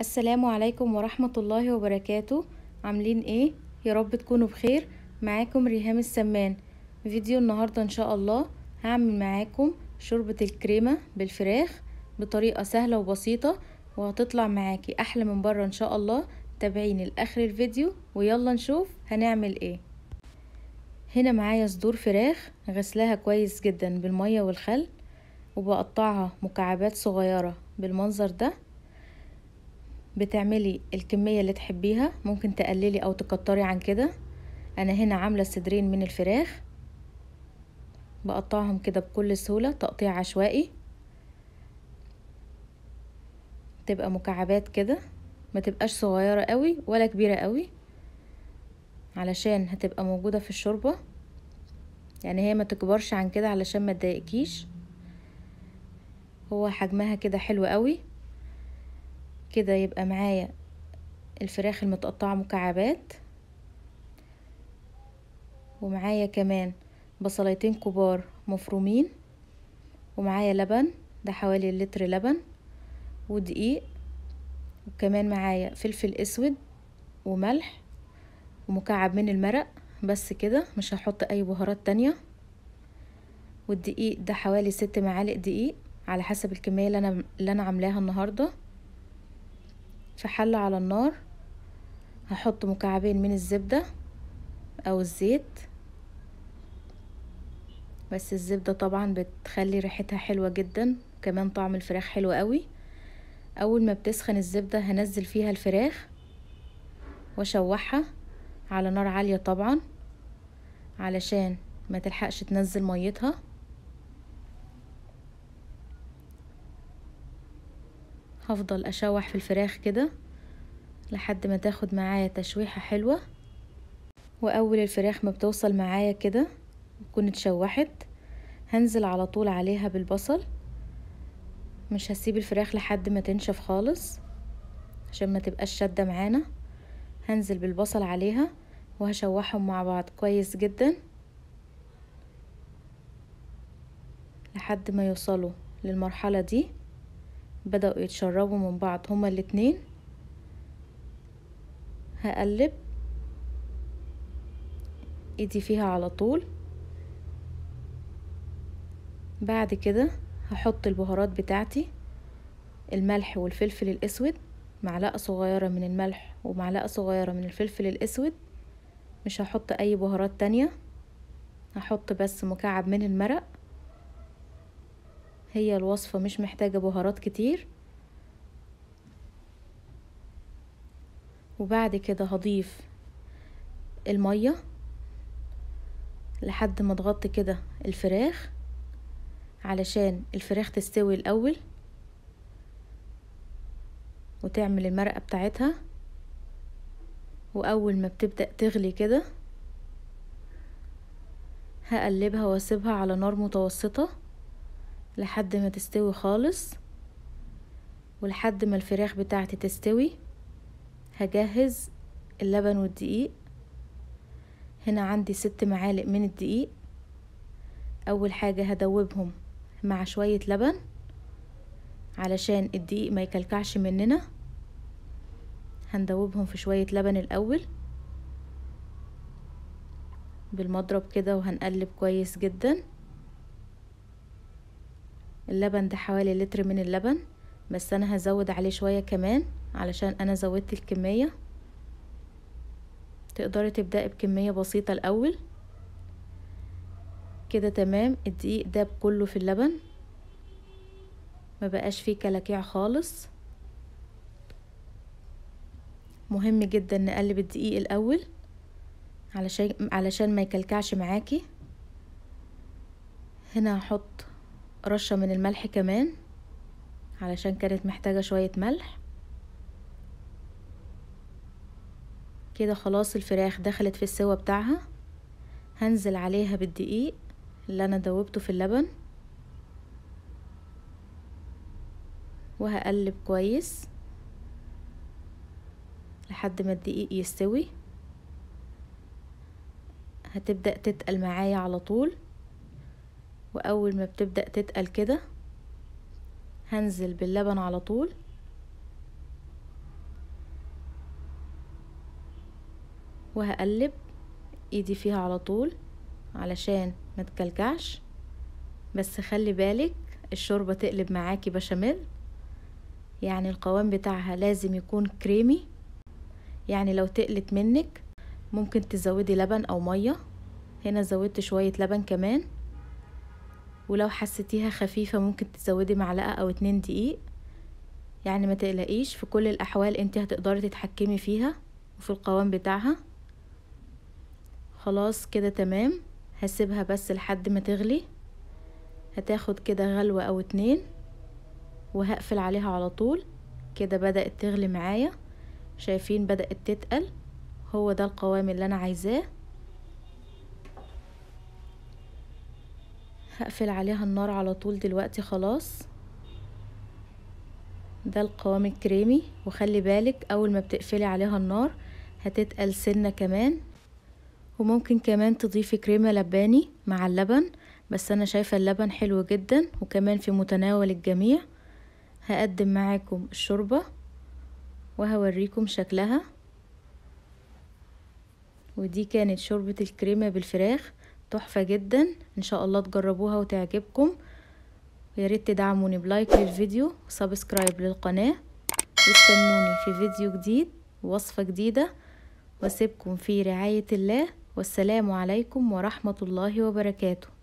السلام عليكم ورحمة الله وبركاته عاملين ايه يا رب تكونوا بخير معاكم ريهام السمان فيديو النهاردة ان شاء الله هعمل معاكم شوربة الكريمة بالفراخ بطريقة سهلة وبسيطة وهتطلع معاكي احلى من بره ان شاء الله تابعيني لاخر الفيديو ويلا نشوف هنعمل ايه هنا معايا صدور فراخ غسلاها كويس جدا بالمية والخل وبقطعها مكعبات صغيرة بالمنظر ده بتعملي الكمية اللي تحبيها ممكن تقللي أو تكتري عن كده أنا هنا عاملة صدرين من الفراخ بقطعهم كده بكل سهولة تقطيع عشوائي تبقى مكعبات كده ما تبقاش صغيرة قوي ولا كبيرة قوي علشان هتبقى موجودة في الشوربة يعني هي ما تكبرش عن كده علشان ما تضايقكيش هو حجمها كده حلو قوي كده يبقى معايا الفراخ المتقطعة مكعبات ومعايا كمان بصلتين كبار مفرومين ومعايا لبن ده حوالي لتر لبن ودقيق وكمان معايا فلفل اسود وملح ومكعب من المرق بس كده مش هحط اي بهارات تانية والدقيق ده حوالي ست معالق دقيق على حسب الكمية اللي انا, اللي أنا عاملاها النهاردة في حلة على النار هحط مكعبين من الزبدة او الزيت بس الزبدة طبعا بتخلي ريحتها حلوة جدا كمان طعم الفراخ حلو قوي اول ما بتسخن الزبدة هنزل فيها الفراخ واشوحها على نار عالية طبعا علشان ما تلحقش تنزل ميتها هفضل اشوح في الفراخ كده لحد ما تاخد معايا تشويحة حلوة واول الفراخ ما بتوصل معايا كده تكون اتشوحت هنزل على طول عليها بالبصل مش هسيب الفراخ لحد ما تنشف خالص عشان ما تبقاش شادة معانا هنزل بالبصل عليها وهشوحهم مع بعض كويس جدا لحد ما يوصلوا للمرحلة دي بدأوا يتشربوا من بعض هما الاتنين هقلب ايدي فيها على طول بعد كده هحط البهارات بتاعتي الملح والفلفل الاسود معلقة صغيرة من الملح ومعلقة صغيرة من الفلفل الاسود مش هحط اي بهارات تانية هحط بس مكعب من المرق هي الوصفة مش محتاجة بهارات كتير وبعد كده هضيف المية لحد ما تغطي كده الفراخ علشان الفراخ تستوي الأول وتعمل المرقة بتاعتها وأول ما بتبدأ تغلي كده هقلبها واسيبها على نار متوسطة لحد ما تستوي خالص ولحد ما الفراخ بتاعتي تستوي هجهز اللبن والدقيق هنا عندي ست معالق من الدقيق اول حاجة هدوبهم مع شوية لبن علشان الدقيق ما يكلكعش مننا هندوبهم في شوية لبن الاول بالمضرب كده وهنقلب كويس جداً اللبن ده حوالي لتر من اللبن بس انا هزود عليه شوية كمان علشان انا زودت الكمية تقدري تبدأي بكمية بسيطة الاول كده تمام الدقيق داب كله في اللبن ما بقاش فيه كلاكيع خالص مهم جدا نقلب الدقيق الاول علشان علشان ما يكلكعش معاكي هنا هحط رشة من الملح كمان علشان كانت محتاجة شوية ملح كده خلاص الفراخ دخلت في السوا بتاعها هنزل عليها بالدقيق اللي انا دوبته في اللبن وهقلب كويس لحد ما الدقيق يستوي هتبدأ تتقل معايا على طول واول ما بتبدأ تتقل كده هنزل باللبن على طول وهقلب ايدي فيها على طول علشان ما تكلكعش بس خلي بالك الشوربة تقلب معاكي بشاميل يعني القوام بتاعها لازم يكون كريمي يعني لو تقلت منك ممكن تزودي لبن او مية هنا زودت شوية لبن كمان ولو حسيتيها خفيفة ممكن تزودي معلقة أو اتنين دقيق يعني ما تقلقيش في كل الأحوال انت هتقدري تتحكمي فيها وفي القوام بتاعها خلاص كده تمام هسيبها بس لحد ما تغلي هتاخد كده غلوة أو اتنين وهقفل عليها على طول كده بدأت تغلي معايا شايفين بدأت تتقل هو ده القوام اللي أنا عايزاه هقفل عليها النار على طول دلوقتي خلاص ده القوام الكريمي وخلي بالك اول ما بتقفلي عليها النار هتتقل سنة كمان وممكن كمان تضيفي كريمة لباني مع اللبن بس انا شايفة اللبن حلو جدا وكمان في متناول الجميع هقدم معاكم الشوربة وهوريكم شكلها ودي كانت شوربة الكريمة بالفراخ تحفة جدا ان شاء الله تجربوها وتعجبكم ياريت تدعموني بلايك للفيديو وسبسكرايب للقناة واستنوني في فيديو جديد ووصفة جديدة واسيبكم في رعاية الله والسلام عليكم ورحمة الله وبركاته